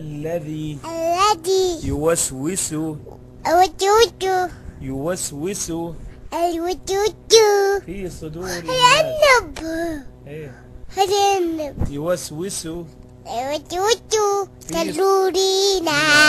الذي الذي يوسوس الودود يوسوس الودود إيه. في صدور الناس ايه العنب يوسوس الوسوس تلورينا